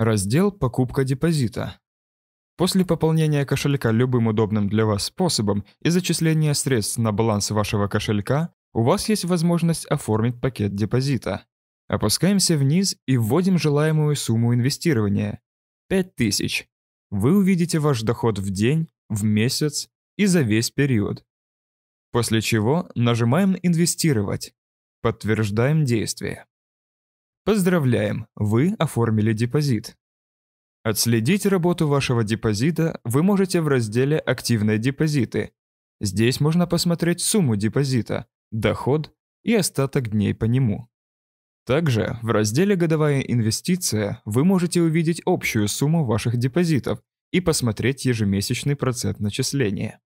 Раздел «Покупка депозита». После пополнения кошелька любым удобным для вас способом и зачисления средств на баланс вашего кошелька, у вас есть возможность оформить пакет депозита. Опускаемся вниз и вводим желаемую сумму инвестирования. 5000. Вы увидите ваш доход в день, в месяц и за весь период. После чего нажимаем «Инвестировать». Подтверждаем действие. Поздравляем, вы оформили депозит. Отследить работу вашего депозита вы можете в разделе «Активные депозиты». Здесь можно посмотреть сумму депозита, доход и остаток дней по нему. Также в разделе «Годовая инвестиция» вы можете увидеть общую сумму ваших депозитов и посмотреть ежемесячный процент начисления.